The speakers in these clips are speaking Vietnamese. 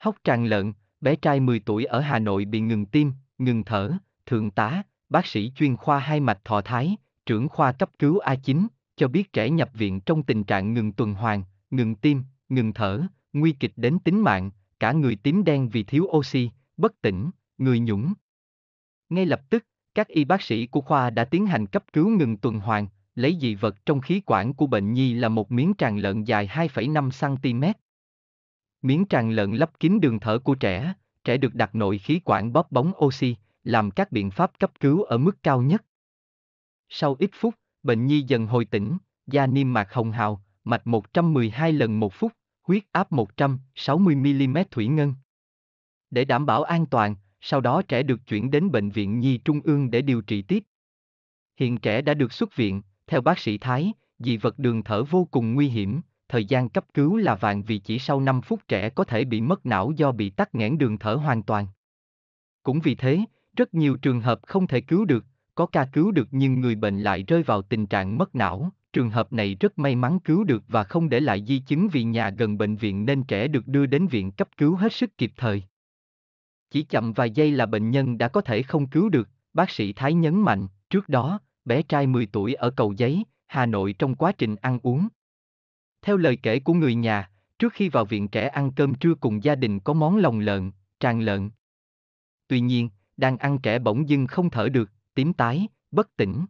Hốc tràn lợn, bé trai 10 tuổi ở Hà Nội bị ngừng tim, ngừng thở, thượng tá, bác sĩ chuyên khoa hai mạch thọ thái, trưởng khoa cấp cứu A9, cho biết trẻ nhập viện trong tình trạng ngừng tuần hoàn, ngừng tim, ngừng thở, nguy kịch đến tính mạng, cả người tím đen vì thiếu oxy, bất tỉnh, người nhũng. Ngay lập tức, các y bác sĩ của khoa đã tiến hành cấp cứu ngừng tuần hoàn, lấy dị vật trong khí quản của bệnh nhi là một miếng tràng lợn dài 2,5 cm, Miếng tràng lợn lấp kín đường thở của trẻ, trẻ được đặt nội khí quản bóp bóng oxy, làm các biện pháp cấp cứu ở mức cao nhất. Sau ít phút, bệnh nhi dần hồi tỉnh, da niêm mạc hồng hào, mạch 112 lần một phút, huyết áp 160mm thủy ngân. Để đảm bảo an toàn, sau đó trẻ được chuyển đến Bệnh viện Nhi Trung ương để điều trị tiếp. Hiện trẻ đã được xuất viện, theo bác sĩ Thái, dị vật đường thở vô cùng nguy hiểm, thời gian cấp cứu là vàng vì chỉ sau 5 phút trẻ có thể bị mất não do bị tắc nghẽn đường thở hoàn toàn. Cũng vì thế, rất nhiều trường hợp không thể cứu được, có ca cứu được nhưng người bệnh lại rơi vào tình trạng mất não. Trường hợp này rất may mắn cứu được và không để lại di chứng vì nhà gần bệnh viện nên trẻ được đưa đến viện cấp cứu hết sức kịp thời. Chỉ chậm vài giây là bệnh nhân đã có thể không cứu được, bác sĩ Thái nhấn mạnh, trước đó, bé trai 10 tuổi ở Cầu Giấy, Hà Nội trong quá trình ăn uống, theo lời kể của người nhà, trước khi vào viện trẻ ăn cơm trưa cùng gia đình có món lòng lợn, tràn lợn. Tuy nhiên, đang ăn trẻ bỗng dưng không thở được, tím tái, bất tỉnh.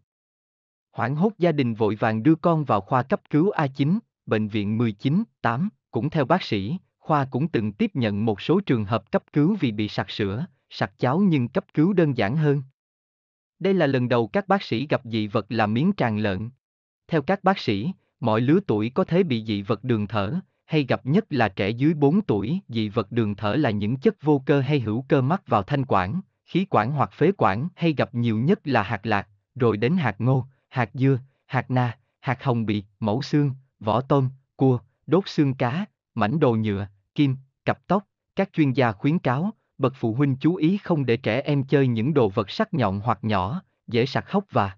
Hoảng hốt gia đình vội vàng đưa con vào khoa cấp cứu A9, bệnh viện 19, 8, cũng theo bác sĩ, khoa cũng từng tiếp nhận một số trường hợp cấp cứu vì bị sặc sữa, sặc cháo nhưng cấp cứu đơn giản hơn. Đây là lần đầu các bác sĩ gặp dị vật là miếng tràn lợn. Theo các bác sĩ, Mọi lứa tuổi có thể bị dị vật đường thở, hay gặp nhất là trẻ dưới 4 tuổi. Dị vật đường thở là những chất vô cơ hay hữu cơ mắc vào thanh quản, khí quản hoặc phế quản hay gặp nhiều nhất là hạt lạc, rồi đến hạt ngô, hạt dưa, hạt na, hạt hồng bị, mẫu xương, vỏ tôm, cua, đốt xương cá, mảnh đồ nhựa, kim, cặp tóc. Các chuyên gia khuyến cáo, bậc phụ huynh chú ý không để trẻ em chơi những đồ vật sắc nhọn hoặc nhỏ, dễ sạc hốc và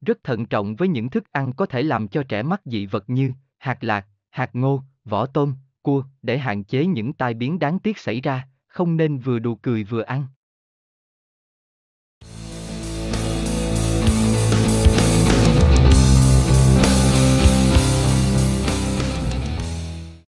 rất thận trọng với những thức ăn có thể làm cho trẻ mắc dị vật như hạt lạc, hạt ngô, vỏ tôm, cua để hạn chế những tai biến đáng tiếc xảy ra, không nên vừa đùa cười vừa ăn.